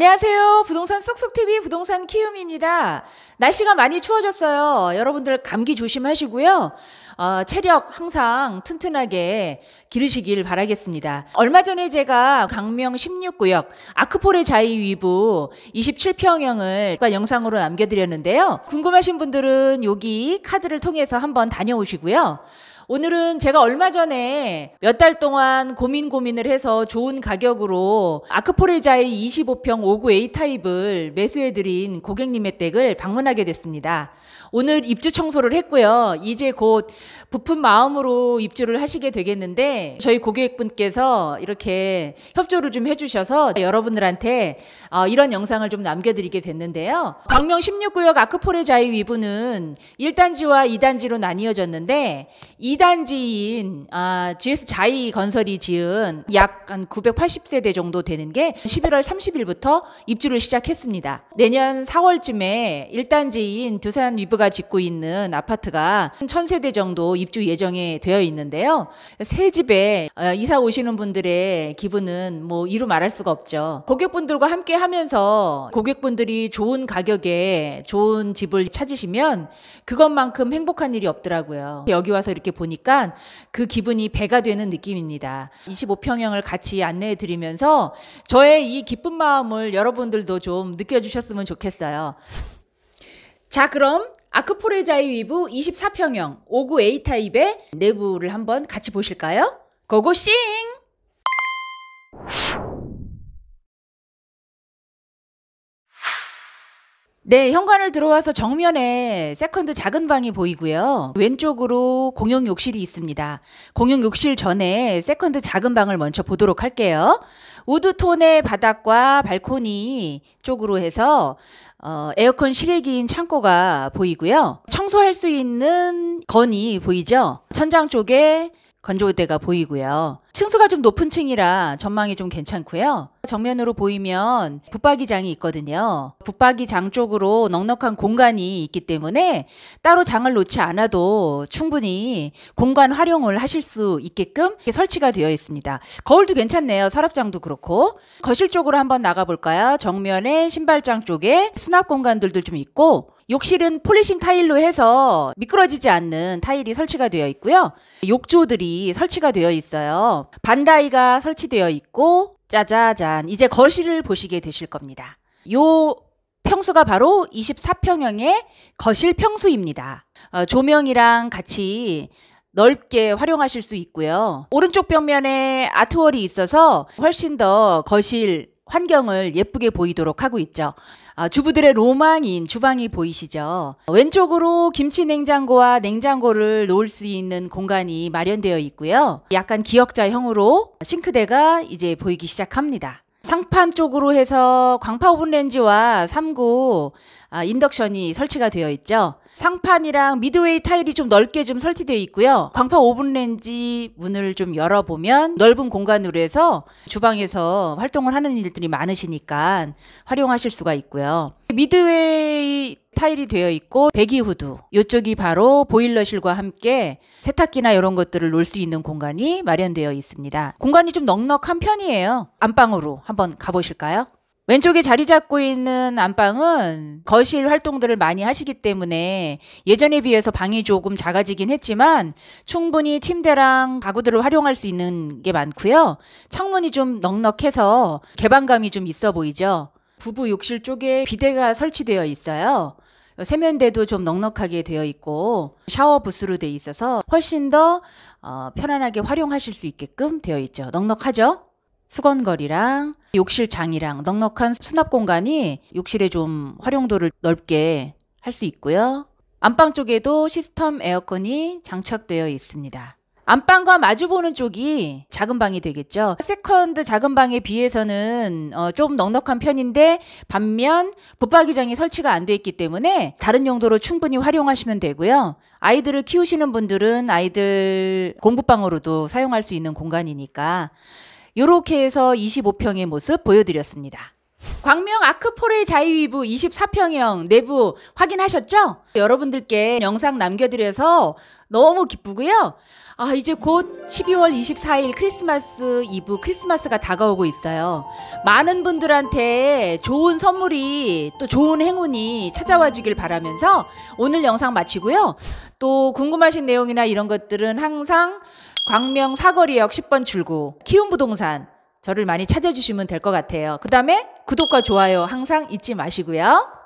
안녕하세요. 부동산 쏙쏙TV 부동산 키움입니다. 날씨가 많이 추워졌어요. 여러분들 감기 조심하시고요. 어, 체력 항상 튼튼하게 기르시길 바라겠습니다. 얼마 전에 제가 강명 16구역 아크폴의 자이 위부 27평형을 영상으로 남겨드렸는데요. 궁금하신 분들은 여기 카드를 통해서 한번 다녀오시고요. 오늘은 제가 얼마 전에 몇 달 동안 고민 고민을 해서 좋은 가격으로 아크포레자의 25평 5구 A 타입을 매수해드린 고객님의 댁을 방문하게 됐습니다. 오늘 입주 청소를 했고요. 이제 곧 부푼 마음으로 입주를 하시게 되겠는데 저희 고객분께서 이렇게 협조를 좀 해주셔서 여러분들한테 어, 이런 영상을 좀 남겨드리게 됐는데요. 광명 16구역 아크포레자의 위부는 1단지와 2단지로 나뉘어졌는데 이단지인 아, GS 자이 건설이 지은 약 한 980세대 정도 되는 게 11월 30일부터 입주를 시작했습니다. 내년 4월쯤에 1단지인 두산 위브가 짓고 있는 아파트가 1000세대 정도 입주 예정에 되어 있는데요. 새 집에 어, 이사 오시는 분들의 기분은 뭐 이루 말할 수가 없죠. 고객분들과 함께 하면서 고객분들이 좋은 가격에 좋은 집을 찾으시면 그것만큼 행복한 일이 없더라고요. 여기 와서 이렇게 보니 보니까 그 기분이 배가 되는 느낌입니다. 25평형을 같이 안내해 드리면서 저의 이 기쁜 마음을 여러분들도 좀 느껴주셨으면 좋겠어요. 자, 그럼 아크포레자이 위브 24평형 59A 타입의 내부를 한번 같이 보실까요? 고고씽 네, 현관을 들어와서 정면에 세컨드 작은 방이 보이고요. 왼쪽으로 공용 욕실이 있습니다. 공용 욕실 전에 세컨드 작은 방을 먼저 보도록 할게요. 우드톤의 바닥과 발코니 쪽으로 해서 어, 에어컨 실외기인 창고가 보이고요. 청소할 수 있는 건이 보이죠? 천장 쪽에 건조대가 보이고요. 층수가 좀 높은 층이라 전망이 좀 괜찮고요. 정면으로 보이면 붙박이장이 있거든요. 붙박이장 쪽으로 넉넉한 공간이 있기 때문에 따로 장을 놓지 않아도 충분히 공간 활용을 하실 수 있게끔 설치가 되어 있습니다. 거울도 괜찮네요. 서랍장도 그렇고. 거실 쪽으로 한번 나가볼까요? 정면에 신발장 쪽에 수납 공간들도 좀 있고 욕실은 폴리싱 타일로 해서 미끄러지지 않는 타일이 설치가 되어 있고요. 욕조들이 설치가 되어 있어요. 반다이가 설치되어 있고 짜자잔 이제 거실을 보시게 되실 겁니다. 요 평수가 바로 24평형의 거실 평수입니다. 어, 조명이랑 같이 넓게 활용하실 수 있고요. 오른쪽 벽면에 아트월이 있어서 훨씬 더 거실 환경을 예쁘게 보이도록 하고 있죠. 아, 주부들의 로망인 주방이 보이시죠? 왼쪽으로 김치 냉장고와 냉장고를 놓을 수 있는 공간이 마련되어 있고요. 약간 기역자형으로 싱크대가 이제 보이기 시작합니다. 상판 쪽으로 해서 광파 오븐 렌즈와 3구 아, 인덕션이 설치가 되어 있죠. 상판이랑 미드웨이 타일이 좀 넓게 좀 설치되어 있고요. 광파 오븐 렌지 문을 좀 열어보면 넓은 공간으로 해서 주방에서 활동을 하는 일들이 많으시니까 활용하실 수가 있고요. 미드웨이 타일이 되어 있고 배기 후드 이쪽이 바로 보일러실과 함께 세탁기나 이런 것들을 놓을 수 있는 공간이 마련되어 있습니다. 공간이 좀 넉넉한 편이에요. 안방으로 한번 가보실까요? 왼쪽에 자리 잡고 있는 안방은 거실 활동들을 많이 하시기 때문에 예전에 비해서 방이 조금 작아지긴 했지만 충분히 침대랑 가구들을 활용할 수 있는 게 많고요. 창문이 좀 넉넉해서 개방감이 좀 있어 보이죠. 부부 욕실 쪽에 비대가 설치되어 있어요. 세면대도 좀 넉넉하게 되어 있고 샤워 부스로 되어 있어서 훨씬 더 어, 편안하게 활용하실 수 있게끔 되어 있죠. 넉넉하죠? 수건거리랑 욕실장이랑 넉넉한 수납 공간이 욕실에 좀 활용도를 넓게 할 수 있고요. 안방 쪽에도 시스템 에어컨이 장착되어 있습니다. 안방과 마주보는 쪽이 작은 방이 되겠죠. 세컨드 작은 방에 비해서는 어, 좀 넉넉한 편인데 반면 붙박이장이 설치가 안 돼 있기 때문에 다른 용도로 충분히 활용하시면 되고요. 아이들을 키우시는 분들은 아이들 공부방으로도 사용할 수 있는 공간이니까 이렇게 해서 25평의 모습 보여드렸습니다. 광명 아크포레 자이위부 24평형 내부 확인하셨죠? 여러분들께 영상 남겨드려서 너무 기쁘고요. 아, 이제 곧 12월 24일 크리스마스 이브 크리스마스가 다가오고 있어요. 많은 분들한테 좋은 선물이 또 좋은 행운이 찾아와 주길 바라면서 오늘 영상 마치고요. 또 궁금하신 내용이나 이런 것들은 항상 광명 사거리역 10번 출구 키움부동산 저를 많이 찾아주시면 될 것 같아요. 그 다음에 구독과 좋아요 항상 잊지 마시고요.